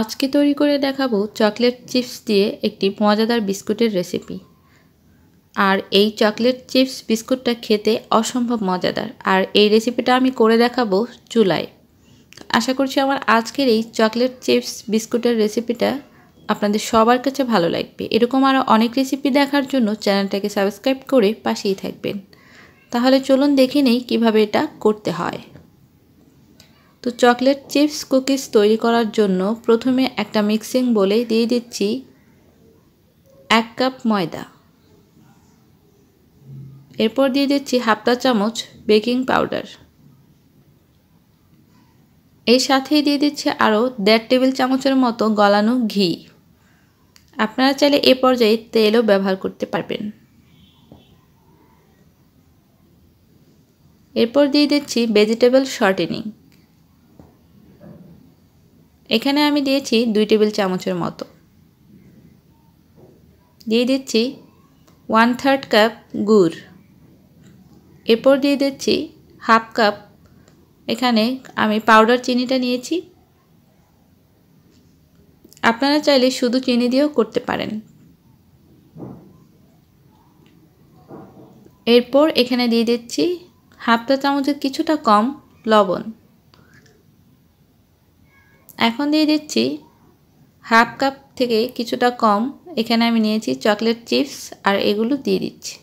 আজকে তৈরি করে দেখাবো চকলেট চিপস দিয়ে একটি মজাদার বিস্কুটের রেসিপি আর এই চকলেট চিপস বিস্কুটটা খেতে অসম্ভব মজাদার আর এই রেসিপিটা আমি করে দেখাবো চুলায় আশা করছি আমার আজকের এই চকলেট চিপস বিস্কুটের রেসিপিটা আপনাদের সবার কাছে ভালো লাগবে এরকম আরও অনেক রেসিপি দেখার জন্য চ্যানেলটাকে সাবস্ক্রাইব করে পাশেই থাকবেন তাহলে চলুন দেখে নেই কীভাবে এটা করতে হয় তো চকলেট চিপস কুকিজ তৈরি করার জন্য প্রথমে একটা মিক্সিং বলে দিয়ে দিচ্ছি এক কাপ ময়দা এরপর দিয়ে দিচ্ছি হাফটা চামচ বেকিং পাউডার এই সাথেই দিয়ে দিচ্ছে আরও দেড় টেবিল চামচের মতো গলানো ঘি আপনারা চাইলে এ পর্যায়ে তেলও ব্যবহার করতে পারবেন এরপর দিয়ে দিচ্ছি ভেজিটেবল শর্টেনিং এখানে আমি দিয়েছি দুই টেবিল চামচের মতো দিয়ে দিচ্ছি ওয়ান থার্ড কাপ গুড় এরপর দিয়ে দিচ্ছি হাফ কাপ এখানে আমি পাউডার চিনিটা নিয়েছি আপনারা চাইলে শুধু চিনি দিয়েও করতে পারেন এরপর এখানে দিয়ে দিচ্ছি হাফটা চামচের কিছুটা কম লবণ এখন দিয়ে দিচ্ছি হাফ কাপ থেকে কিছুটা কম এখানে আমি নিয়েছি চকলেট চিপস আর এগুলো দিয়ে দিচ্ছি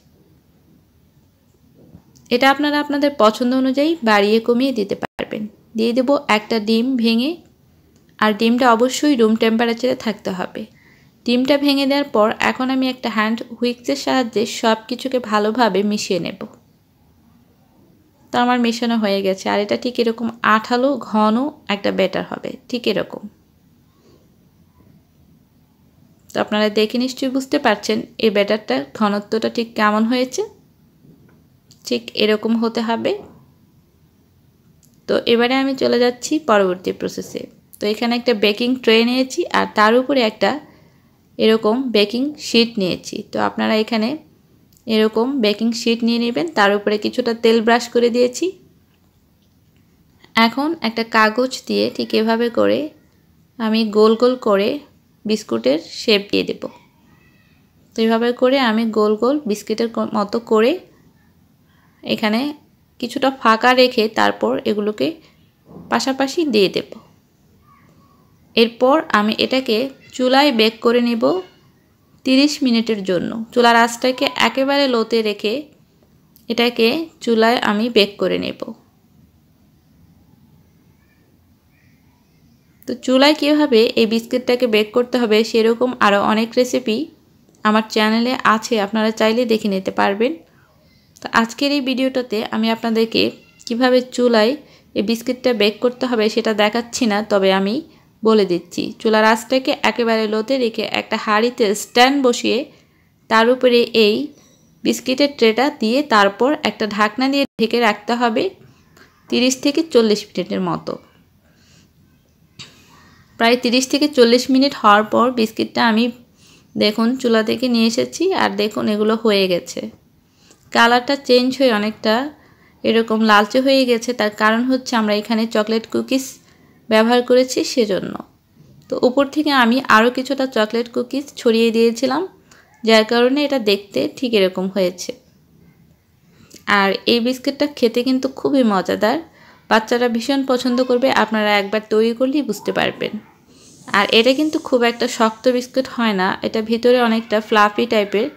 এটা আপনারা আপনাদের পছন্দ অনুযায়ী বাড়িয়ে কমিয়ে দিতে পারবেন দিয়ে দেব একটা ডিম ভেঙে আর ডিমটা অবশ্যই রুম টেম্পারেচারে থাকতে হবে ডিমটা ভেঙে দেওয়ার পর এখন আমি একটা হ্যান্ড হুইক্সের সাহায্যে সব কিছুকে ভালোভাবে মিশিয়ে নেবো তো আমার মেশানো হয়ে গেছে আর এটা ঠিক এরকম আঠালো ঘন একটা ব্যাটার হবে ঠিক এরকম তো আপনারা দেখে নিশ্চয়ই বুঝতে পারছেন এই ব্যাটারটার ঘনত্বটা ঠিক কেমন হয়েছে ঠিক এরকম হতে হবে তো এবারে আমি চলে যাচ্ছি পরবর্তী প্রসেসে তো এখানে একটা বেকিং ট্রে নিয়েছি আর তার উপরে একটা এরকম বেকিং শিট নিয়েছি তো আপনারা এখানে এরকম বেকিং শিট নিয়ে নেবেন তার উপরে কিছুটা তেল ব্রাশ করে দিয়েছি এখন একটা কাগজ দিয়ে ঠিক এভাবে করে আমি গোল গোল করে বিস্কুটের শেপ দিয়ে দেব তো এইভাবে করে আমি গোল গোল বিস্কিটের মতো করে এখানে কিছুটা ফাঁকা রেখে তারপর এগুলোকে পাশাপাশি দিয়ে দেব এরপর আমি এটাকে চুলায় বেক করে নেব তিরিশ মিনিটের জন্য চুলার আঁচটাকে একেবারে লোতে রেখে এটাকে চুলায় আমি বেক করে নেব তো চুলায় কীভাবে এই বিস্কিটটাকে বেক করতে হবে সেরকম আরও অনেক রেসিপি আমার চ্যানেলে আছে আপনারা চাইলে দেখে নিতে পারবেন তো আজকের এই ভিডিওটাতে আমি আপনাদেরকে কিভাবে চুলায় এই বিস্কিটটা বেক করতে হবে সেটা দেখাচ্ছি না তবে আমি বলে দিচ্ছি চুলার আঁচটাকে একেবারে লোতে রেখে একটা হাঁড়িতে স্ট্যান্ড বসিয়ে তার উপরে এই বিস্কিটের ট্রেটা দিয়ে তারপর একটা ঢাকনা দিয়ে ঢেকে রাখতে হবে তিরিশ থেকে চল্লিশ মিনিটের মতো প্রায় তিরিশ থেকে চল্লিশ মিনিট হওয়ার পর বিস্কিটটা আমি দেখুন চুলা থেকে নিয়ে এসেছি আর দেখুন এগুলো হয়ে গেছে কালারটা চেঞ্জ হয়ে অনেকটা এরকম লালচে হয়ে গেছে তার কারণ হচ্ছে আমরা এখানে চকলেট কুকিজ ব্যবহার করেছি সেজন্য তো উপর থেকে আমি আরও কিছুটা চকলেট কুকিজ ছড়িয়ে দিয়েছিলাম যার কারণে এটা দেখতে ঠিক এরকম হয়েছে আর এই বিস্কিটটা খেতে কিন্তু খুবই মজাদার বাচ্চারা ভীষণ পছন্দ করবে আপনারা একবার তৈরি করলেই বুঝতে পারবেন আর এটা কিন্তু খুব একটা শক্ত বিস্কুট হয় না এটা ভিতরে অনেকটা ফ্লাফি টাইপের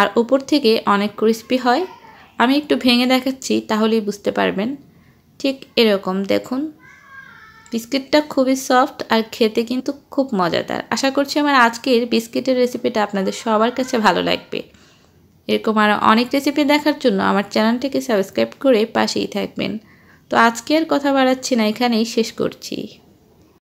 আর উপর থেকে অনেক ক্রিস্পি হয় আমি একটু ভেঙে দেখাচ্ছি তাহলেই বুঝতে পারবেন ঠিক এরকম দেখুন বিস্কিটটা খুবই সফট আর খেতে কিন্তু খুব মজাদার আশা করছি আমার আজকের বিস্কিটের রেসিপিটা আপনাদের সবার কাছে ভালো লাগবে এরকম আরও অনেক রেসিপি দেখার জন্য আমার চ্যানেলটিকে সাবস্ক্রাইব করে পাশেই থাকবেন তো আজকে আর কথা বাড়াচ্ছি না এখানেই শেষ করছি